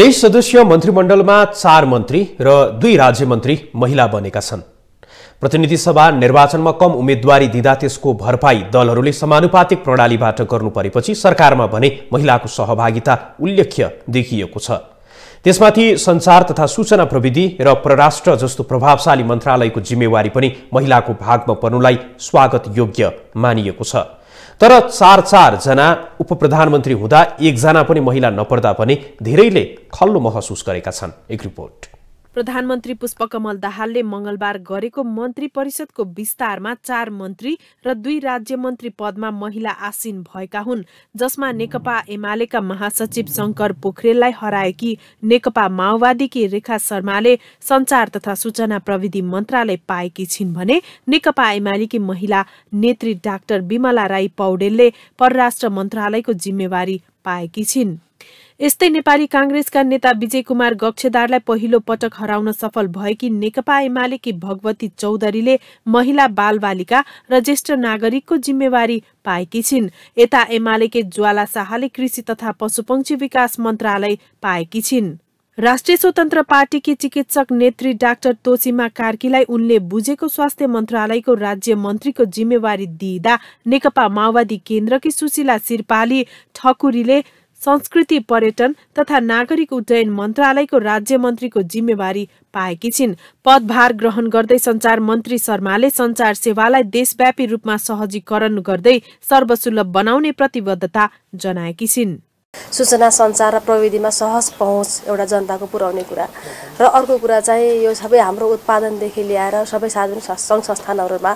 तेइस सदस्यीय मन्त्रीमण्डलमा चार मन्त्री र दुई राज्यमन्त्री महिला बनेका छन् प्रतिनिधि सभा निर्वाचनमा कम उम्मेद्वारी दिँदा त्यसको भरपाई दलहरूले समानुपातिक प्रणालीबाट गर्नु परेपछि सरकारमा भने महिलाको सहभागिता उल्लेख्य देखिएको छ त्यसमाथि सञ्चार तथा सूचना प्रविधि र परराष्ट्र जस्तो प्रभावशाली मन्त्रालयको जिम्मेवारी पनि महिलाको भागमा पर्नुलाई स्वागत योग्य मानिएको छ तर चार जना उप प्रधानमन्त्री हुँदा एकजना पनि महिला नपर्दा पनि धेरैले खल्लो महसुस गरेका छन् एक रिपोर्ट प्रधानमन्त्री पुष्पकमल दाहालले मंगलबार गरेको मन्त्री परिषदको विस्तारमा चार मन्त्री र दुई राज्य मन्त्री पदमा महिला आसीन भएका हुन् जसमा नेकपा एमालेका महासचिव शङ्कर पोखरेललाई हराएकी नेकपा माओवादीकी रेखा शर्माले सञ्चार तथा सूचना प्रविधि मन्त्रालय पाएकी छिन् भने नेकपा एमालेकी महिला नेत्री डाक्टर विमला राई पौडेलले परराष्ट्र मन्त्रालयको जिम्मेवारी पाएकी छिन् यस्तै नेपाली काङ्ग्रेसका नेता विजय कुमार गक्षेदारलाई पहिलो पटक हराउन सफल भएकी नेकपा एमालेकी भगवती चौधरीले महिला बालबालिका र ज्येष्ठ नागरिकको जिम्मेवारी पाएकी छिन् यता एमालेकी ज्वाला शाहले कृषि तथा पशुपक्षी विकास मन्त्रालय पाएकी छिन् राष्ट्रिय स्वतन्त्र पार्टीकी चिकित्सक नेत्री डाक्टर तोसिमा कार्कीलाई उनले बुझेको स्वास्थ्य मन्त्रालयको राज्य मन्त्रीको जिम्मेवारी दिइदा नेकपा माओवादी केन्द्रकी सुशीला शिरपाली ठकुरीले संस्कृति पर्यटन तथा नागरिक उड्डयन मन्त्रालयको राज्य मन्त्रीको जिम्मेवारी पाएकी छिन् पदभार ग्रहण गर्दै सञ्चार मन्त्री शर्माले सञ्चार सेवालाई देशव्यापी रूपमा सहजीकरण गर्दै सर्वसुलभ बनाउने प्रतिबद्धता जनाएकी छिन् सूचना सञ्चार र प्रविधिमा सहज पहुँच एउटा जनताको पुर्याउने कुरा र अर्को कुरा चाहिँ यो सबै हाम्रो उत्पादनदेखि ल्याएर सबै साधन सङ्घ संस्थानहरूमा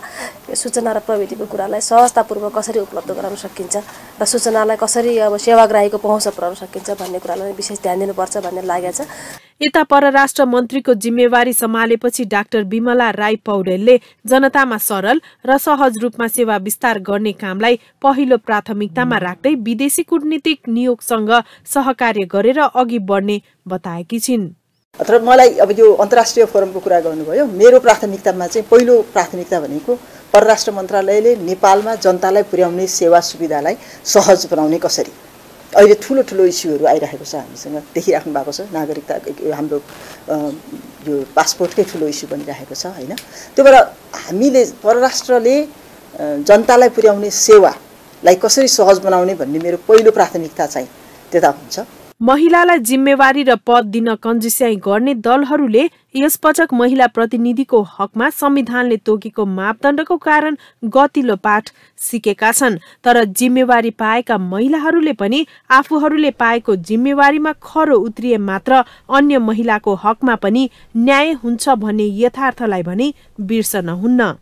सूचना र प्रविधिको कुरालाई सहजतापूर्वक कसरी उपलब्ध गराउन सकिन्छ र सूचनालाई कसरी अब सेवाग्राहीको पहुँच पुर्याउन सकिन्छ भन्ने कुरालाई विशेष ध्यान दिनुपर्छ भन्ने लागेको छ यता परराष्ट्र मन्त्रीको जिम्मेवारी सम्हालेपछि डाक्टर विमला राई पौडेलले जनतामा सरल र सहज रूपमा सेवा विस्तार गर्ने कामलाई पहिलो प्राथमिकतामा राख्दै विदेशी कूटनीतिक नियोग सँग सहकार्य गरेर अघि बढ्ने बताएकी छिन् तर मलाई अब यो अन्तर्राष्ट्रिय फोरमको कुरा गर्नुभयो मेरो प्राथमिकतामा चाहिँ पहिलो प्राथमिकता भनेको परराष्ट्र मन्त्रालयले नेपालमा जनतालाई पुर्याउने सेवा सुविधालाई सहज बनाउने कसरी अहिले ठुलो ठुलो इस्युहरू आइरहेको छ हामीसँग देखिराख्नु भएको छ नागरिकता हाम्रो यो पासपोर्टकै ठुलो इस्यु बनिरहेको छ होइन त्यो भएर हामीले परराष्ट्रले जनतालाई पुर्याउने सेवा लाई कसरी सहज बनाउने भन्ने मेरो पहिलो प्राथमिकता चाहिँ त्यता हुन्छ महिलालाई जिम्मेवारी र पद दिन कन्जिस्याई गर्ने दलहरूले यसपटक महिला प्रतिनिधिको हकमा संविधानले तोकेको मापदण्डको कारण गतिलो पाठ सिकेका छन् तर जिम्मेवारी पाएका महिलाहरूले पनि आफूहरूले पाएको जिम्मेवारीमा खरो उत्रिए मात्र अन्य महिलाको हकमा पनि न्याय हुन्छ भन्ने यथार्थलाई भने बिर्सन हुन्न